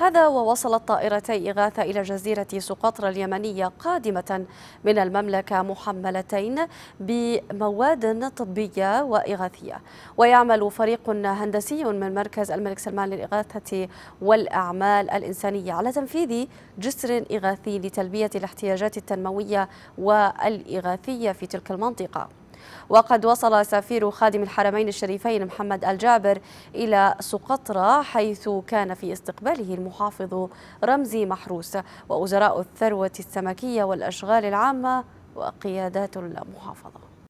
هذا ووصلت طائرتي إغاثة إلى جزيرة سقطرى اليمنية قادمة من المملكة محملتين بمواد طبية وإغاثية ويعمل فريق هندسي من مركز الملك سلمان للإغاثة والأعمال الإنسانية على تنفيذ جسر إغاثي لتلبية الاحتياجات التنموية والإغاثية في تلك المنطقة وقد وصل سفير خادم الحرمين الشريفين محمد الجابر إلى سقطرى حيث كان في استقباله المحافظ رمزي محروس ووزراء الثروة السمكية والأشغال العامة وقيادات المحافظة